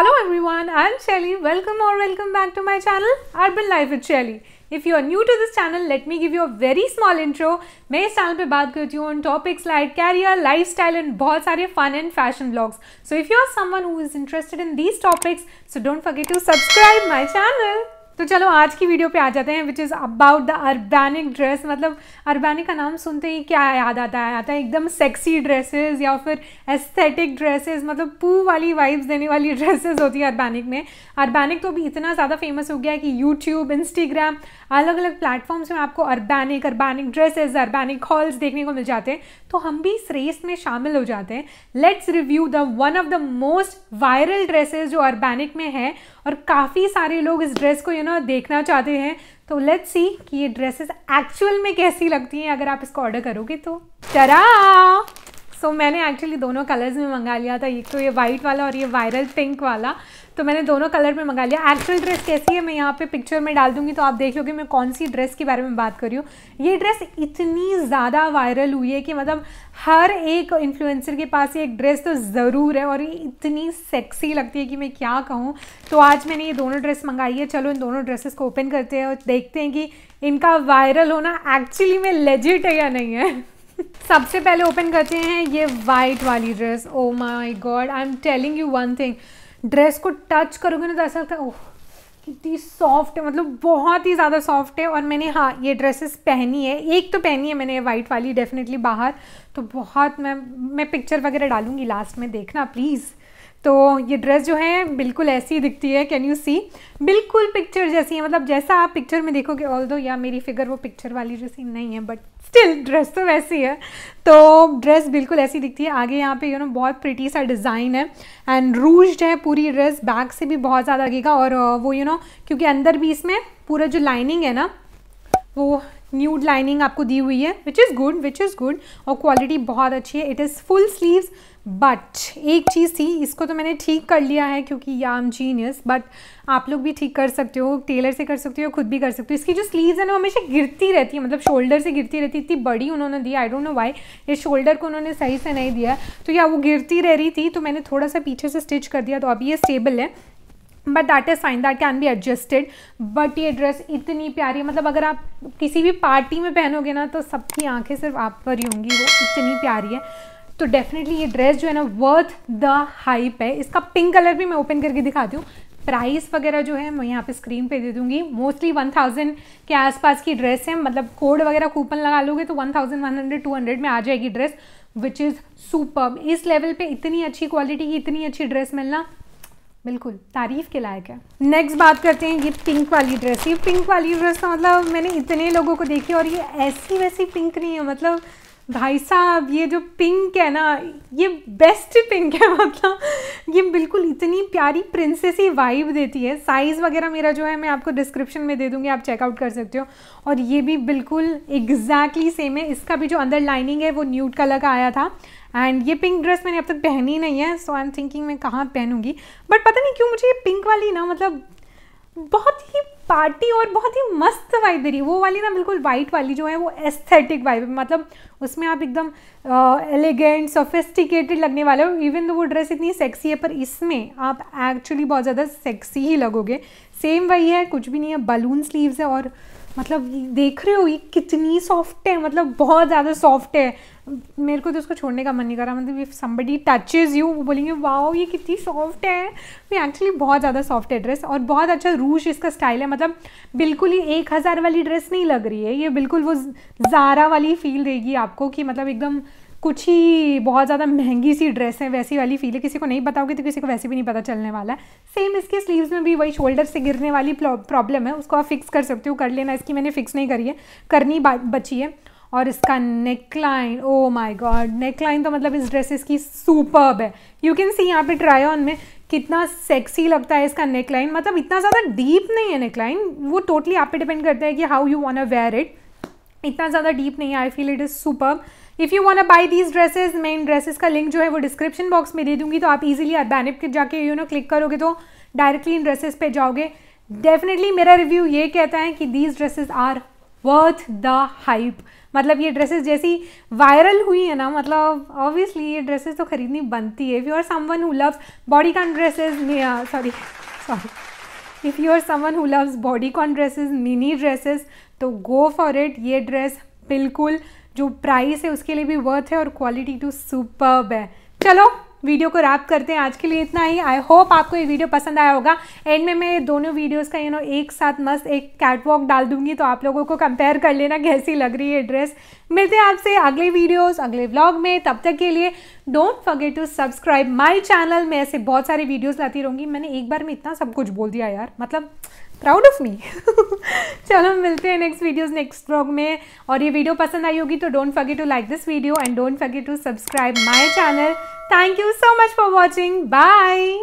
Hello everyone, I'm Shelly. Welcome or welcome back to my channel, Urban Life with Shelly. If you are new to this channel, let me give you a very small intro. I talk about on topics like career, lifestyle and bahut sare fun and fashion vlogs. So if you are someone who is interested in these topics, so don't forget to subscribe my channel. तो चलो आज की video पे आ जाते हैं which is about the Urbanic dress मतलब Urbanic का नाम सुनते ही क्या याद आता है आता है एकदम सेक्सी ड्रेसेस या फिर एस्थेटिक ड्रेसेस मतलब पू वाली वाइब्स देने वाली ड्रेसेस होती है अर्बैनिक में अर्बैनिक तो अभी इतना ज़्यादा फेमस हो गया है कि यूट्यूब इंस्टाग्राम अलग अलग प्लेटफॉर्म्स में आपको Urbanic Urbanic dresses Urbanic hauls देखने को मिल जाते हैं तो हम भी इस रेस में शामिल हो जाते हैं let's review the one of the most viral dresses जो अर्बैनिक में है और काफ़ी सारे लोग इस ड्रेस को यू you नो know, देखना चाहते हैं तो लेट्स सी कि ये ड्रेसेस एक्चुअल में कैसी लगती हैं अगर आप इसको ऑर्डर करोगे तो चरा सो so, मैंने एक्चुअली दोनों कलर्स में मंगा लिया था एक तो ये वाइट वाला और ये वायरल पिंक वाला तो मैंने दोनों कलर में मंगा लिया एक्चुअल ड्रेस कैसी है मैं यहाँ पे पिक्चर में डाल दूंगी तो आप देख लोगे मैं कौन सी ड्रेस के बारे में बात कर रही हूँ ये ड्रेस इतनी ज़्यादा वायरल हुई है कि मतलब हर एक इन्फ्लुएंसर के पास ये एक ड्रेस तो ज़रूर है और ये इतनी सेक्सी लगती है कि मैं क्या कहूँ तो आज मैंने ये दोनों ड्रेस मंगाई है चलो इन दोनों ड्रेसेस को ओपन करते हैं और देखते हैं कि इनका वायरल होना एक्चुअली में लेजिट है या नहीं है सबसे पहले ओपन करते हैं ये वाइट वाली dress oh my god I am telling you one thing dress को टच करोगे ना तो ऐसा लगता है ओह कितनी सॉफ्ट है मतलब बहुत ही ज़्यादा सॉफ्ट है और मैंने हाँ ये ड्रेसेस पहनी है एक तो पहनी है मैंने वाइट वाली डेफिनेटली बाहर तो बहुत मैं मैं पिक्चर वगैरह डालूंगी लास्ट में देखना प्लीज़ तो ये ड्रेस जो है बिल्कुल ऐसी ही दिखती है कैन यू सी बिल्कुल पिक्चर जैसी है मतलब जैसा आप पिक्चर में देखोगे ऑल दो या मेरी फिगर वो पिक्चर वाली जैसी नहीं है बट स्टिल ड्रेस तो वैसी है तो ड्रेस बिल्कुल ऐसी दिखती है आगे यहाँ पे यू you नो know, बहुत प्रिटी सा डिज़ाइन है एंड रूज्ड है पूरी ड्रेस बैक से भी बहुत ज़्यादा लगेगा और uh, वो यू you नो know, क्योंकि अंदर भी इसमें पूरा जो लाइनिंग है ना वो न्यूड लाइनिंग आपको दी हुई है which is good which is good और क्वालिटी बहुत अच्छी है it is full sleeves but एक चीज़ थी इसको तो मैंने ठीक कर लिया है क्योंकि या आम जीनियस बट आप लोग भी ठीक कर सकते हो टेलर से कर सकते हो खुद भी कर सकते हो इसकी जो स्लीव्स है ना हमेशा गिरती रहती है मतलब शोल्डर से गिरती रहती इतनी बड़ी उन्होंने दी आई डोंट नो वाई ये शोल्डर को उन्होंने सही से नहीं दिया तो या वो गिरती रह रही थी तो मैंने थोड़ा सा पीछे से स्टिच कर दिया तो अभी ये स्टेबल है but that is fine that can be adjusted but ये ड्रेस इतनी प्यारी है मतलब अगर आप किसी भी पार्टी में पहनोगे ना तो सबकी आंखें सिर्फ आप पर ही होंगी वो इतनी प्यारी है तो डेफिनेटली ये ड्रेस जो है ना वर्थ द हाइप है इसका पिंक कलर भी मैं ओपन करके दिखाती हूँ प्राइस वगैरह जो है मैं यहाँ पे स्क्रीन पे दे दूँगी मोस्टली 1000 के आसपास की ड्रेस है मतलब कोड वगैरह कूपन लगा लोगे तो 1100 200 में आ जाएगी ड्रेस विच इज़ सुपर इस लेवल पे इतनी अच्छी क्वालिटी की इतनी अच्छी ड्रेस मिलना बिल्कुल तारीफ़ के लायक है नेक्स्ट बात करते हैं ये पिंक वाली ड्रेस ये पिंक वाली ड्रेस का मतलब मैंने इतने लोगों को देखी और ये ऐसी वैसी पिंक नहीं है मतलब भाई साहब ये जो पिंक है ना ये बेस्ट पिंक है मतलब ये बिल्कुल इतनी प्यारी प्रिंसेसी वाइब देती है साइज़ वगैरह मेरा जो है मैं आपको डिस्क्रिप्शन में दे दूँगी आप चेकआउट कर सकते हो और ये भी बिल्कुल एग्जैक्टली सेम है इसका भी जो अंदर लाइनिंग है वो न्यूट कलर का आया था एंड ये पिंक ड्रेस मैंने अब तक पहनी नहीं है सो आई एम थिंकिंग मैं कहाँ पहनूंगी बट पता नहीं क्यों मुझे ये पिंक वाली ना मतलब बहुत ही पार्टी और बहुत ही मस्त वाइब दे रही है वो वाली ना बिल्कुल वाइट वाली जो है वो एस्थेटिक वाइब मतलब उसमें आप एकदम एलिगेंट सोफिस्टिकेटेड लगने वाले हो इवन वो ड्रेस इतनी सेक्सी है पर इसमें आप एक्चुअली बहुत ज़्यादा सेक्सी ही लगोगे सेम वही है कुछ भी नहीं है बलून स्लीव्स है और मतलब देख रहे हो ये कितनी सॉफ्ट है मतलब बहुत ज़्यादा सॉफ्ट है मेरे को तो उसको छोड़ने का मन नहीं कर रहा मतलब इफ़ समबडी टचेज़ यू वो बोलेंगे वाओ ये कितनी सॉफ्ट है मैं एक्चुअली बहुत ज़्यादा सॉफ्ट है ड्रेस और बहुत अच्छा रूश इसका स्टाइल है मतलब बिल्कुल ही एक हज़ार वाली ड्रेस नहीं लग रही है ये बिल्कुल वो जारा वाली फील देगी आपको कि मतलब एकदम कुछ ही बहुत ज़्यादा महंगी सी ड्रेस है वैसी वाली फील है किसी को नहीं बताओगे तो किसी को वैसे भी नहीं पता चलने वाला है सेम इसके स्लीव्स में भी वही शोल्डर से गिरने वाली प्रॉब्लम है उसको आप फिक्स कर सकते हो कर लेना इसकी मैंने फिक्स नहीं करी है करनी बची है और इसका neckline oh my God neck line तो मतलब इस ड्रेसेस की सुपर्ब है यू कैन सी यहाँ पे ट्राई ऑन में कितना सेक्सी लगता है इसका नेक लाइन मतलब इतना ज़्यादा डीप नहीं है नेक लाइन वो टोटली आप पे डिपेंड करता है कि how you want wear it इतना ज़्यादा डीप नहीं है I feel it is superb if you uh buy these dresses मैं इन ड्रेसेस का लिंक जो है वो डिस्क्रिप्शन बॉक्स में दे दूँगी तो आप इजीली बैनिप के जाके यू नो क्लिक करोगे तो डायरेक्टली इन ड्रेसेस पे जाओगे डेफिनेटली मेरा रिव्यू ये कहता है कि these dresses are worth the hype मतलब ये ड्रेसेस जैसी वायरल हुई है ना मतलब ऑब्वियसली ये ड्रेसेस तो खरीदनी बनती है if you are someone who loves bodycon dresses sorry sorry if you are someone who loves bodycon dresses mini dresses तो गो फॉर इट ये ड्रेस बिल्कुल जो प्राइस है उसके लिए भी वर्थ है और क्वालिटी टू सुपर्ब है चलो वीडियो को रैप करते हैं आज के लिए इतना ही आई होप आपको ये वीडियो पसंद आया होगा एंड में मैं दोनों वीडियोस का यू नो एक साथ मस्त एक कैटवॉक डाल दूंगी तो आप लोगों को कंपेयर कर लेना कैसी लग रही है ड्रेस मिलते हैं आपसे अगले वीडियोस अगले व्लॉग में तब तक के लिए don't forget to subscribe my channel मैं ऐसे बहुत सारी वीडियोज़ लाती रहूँगी मैंने एक बार में इतना सब कुछ बोल दिया यार मतलब प्राउड ऑफ मी चलो मिलते हैं नेक्स्ट वीडियोस नेक्स्ट ब्लॉग में और ये वीडियो पसंद आई होगी तो don't forget to like this video and don't forget to subscribe my channel thank you so much for watching bye